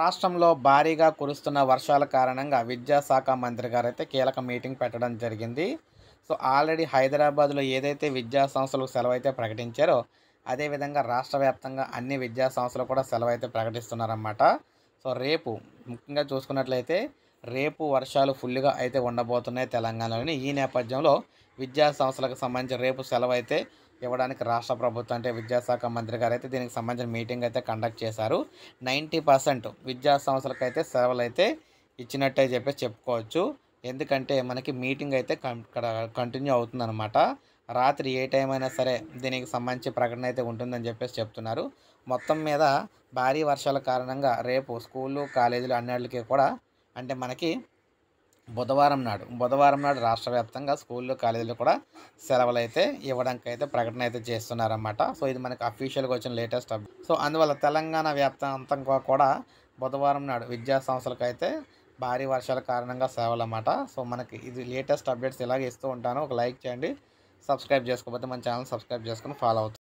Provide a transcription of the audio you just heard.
రాష్ట్రంలో భారీగా కురుస్తున్న వర్షాల కారణంగా విద్యాశాఖ మంత్రి గారైతే కీలక మీటింగ్ పెట్టడం జరిగింది సో ఆల్రెడీ హైదరాబాద్లో ఏదైతే విద్యా సంస్థలకు సెలవు అయితే ప్రకటించారో అదేవిధంగా రాష్ట్ర వ్యాప్తంగా అన్ని విద్యా సంస్థలు కూడా సెలవు అయితే ప్రకటిస్తున్నారన్నమాట సో రేపు ముఖ్యంగా చూసుకున్నట్లయితే రేపు వర్షాలు ఫుల్గా అయితే ఉండబోతున్నాయి తెలంగాణలోని ఈ నేపథ్యంలో విద్యా సంస్థలకు సంబంధించి రేపు సెలవు అయితే ఇవ్వడానికి రాష్ట్ర ప్రభుత్వం అంటే విద్యాశాఖ మంత్రి గారు అయితే దీనికి సంబంధించిన మీటింగ్ అయితే కండక్ట్ చేశారు నైంటీ పర్సెంట్ విద్యా సంస్థలకైతే సేవలు అయితే ఇచ్చినట్టే చెప్పేసి చెప్పుకోవచ్చు ఎందుకంటే మనకి మీటింగ్ అయితే కంటిన్యూ అనమాట రాత్రి ఏ టైం అయినా సరే దీనికి సంబంధించి ప్రకటన అయితే ఉంటుందని చెప్పేసి చెప్తున్నారు మొత్తం మీద భారీ వర్షాల కారణంగా రేపు స్కూళ్ళు కాలేజీలు అన్నిటికీ కూడా అంటే మనకి బుధవారం నాడు బుధవారం నాడు రాష్ట్ర వ్యాప్తంగా స్కూళ్ళు కాలేజీలు కూడా సెలవులు అయితే ఇవ్వడానికి అయితే ప్రకటన అయితే చేస్తున్నారన్నమాట సో ఇది మనకి అఫీషియల్గా వచ్చిన లేటెస్ట్ అప్డేట్ సో అందువల్ల తెలంగాణ వ్యాప్తం కూడా బుధవారం నాడు విద్యా సంస్థలకు అయితే భారీ వర్షాల కారణంగా సెలవులు అన్నమాట సో మనకి ఇది లేటెస్ట్ అప్డేట్స్ ఇలాగే ఇస్తూ ఉంటాను ఒక లైక్ చేయండి సబ్స్క్రైబ్ చేసుకోకపోతే మన ఛానల్ సబ్స్క్రైబ్ చేసుకుని ఫాలో అవుతుంది